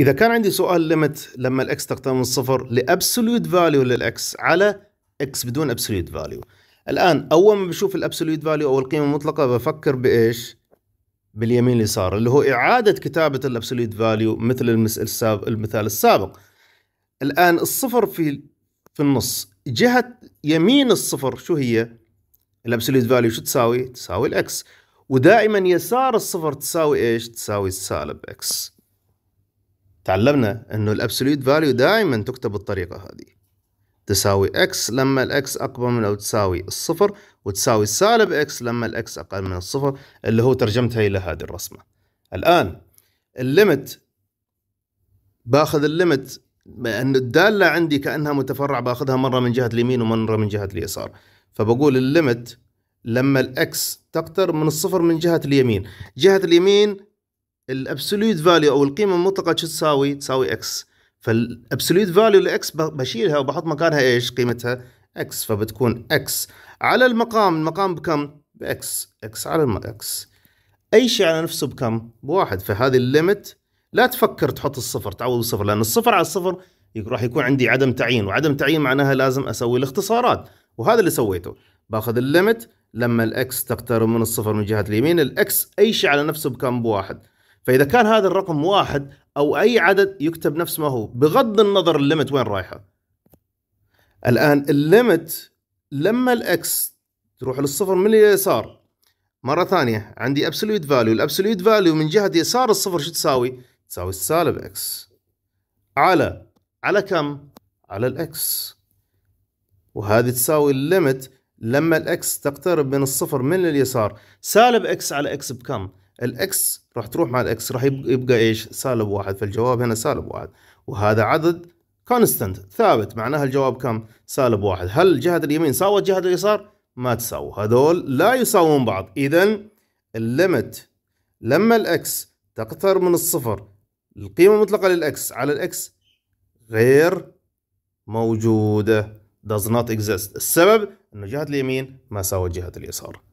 اذا كان عندي سؤال ليمت لما الاكس تقترب من الصفر لابسوليوت فاليو للاكس على اكس بدون ابسوليوت فاليو الان اول ما بشوف الابسوليوت فاليو او القيمه المطلقه بفكر بايش باليمين اليسار اللي هو اعاده كتابه الابسوليوت فاليو مثل المثال السابق الان الصفر في في النص جهه يمين الصفر شو هي الابسوليوت فاليو شو تساوي تساوي الاكس ودائما يسار الصفر تساوي ايش تساوي سالب اكس تعلمنا انه الابسوليوت فاليو دائما تكتب بالطريقه هذه تساوي x لما الاكس اكبر من او تساوي الصفر وتساوي سالب x لما الاكس اقل من الصفر اللي هو ترجمتها الى هذه الرسمه الان الليمت باخذ الليمت بان الداله عندي كانها متفرع باخذها مره من جهه اليمين ومره من جهه اليسار فبقول الليمت لما الاكس تقترب من الصفر من جهه اليمين جهه اليمين الابسوليوت فاليو او القيمه المطلقه شو تساوي؟ تساوي اكس فالابسوليوت فاليو لاكس بشيلها وبحط مكانها ايش؟ قيمتها اكس فبتكون اكس على المقام المقام بكم؟ باكس اكس على الم... اكس اي شيء على نفسه بكم؟ بواحد فهذه الليمت لا تفكر تحط الصفر تعوض الصفر لان الصفر على الصفر راح يكون عندي عدم تعيين وعدم تعيين معناها لازم اسوي الاختصارات وهذا اللي سويته باخذ الليمت لما الاكس تقترب من الصفر من جهه اليمين الاكس اي شيء على نفسه بكم بواحد فاذا كان هذا الرقم واحد او اي عدد يكتب نفس ما هو بغض النظر الليمت وين رايحه الان الليمت لما الاكس تروح للصفر من اليسار مره ثانيه عندي ابسولوت فاليو الابسولوت فاليو من جهه يسار الصفر شو تساوي تساوي السالب اكس على على كم على الاكس وهذه تساوي الليمت لما الاكس تقترب من الصفر من اليسار سالب اكس على اكس بكم الاكس راح تروح مع الاكس راح يبقى ايش سالب واحد فالجواب هنا سالب واحد وهذا عدد كونستنت ثابت معناها الجواب كم سالب واحد هل جهة اليمين ساوت جهة اليسار ما تساوي هذول لا يساوون بعض اذا الليمت لما الاكس تقترب من الصفر القيمة المطلقة للاكس على الاكس غير موجودة does not exist السبب أن جهة اليمين ما ساوت جهة اليسار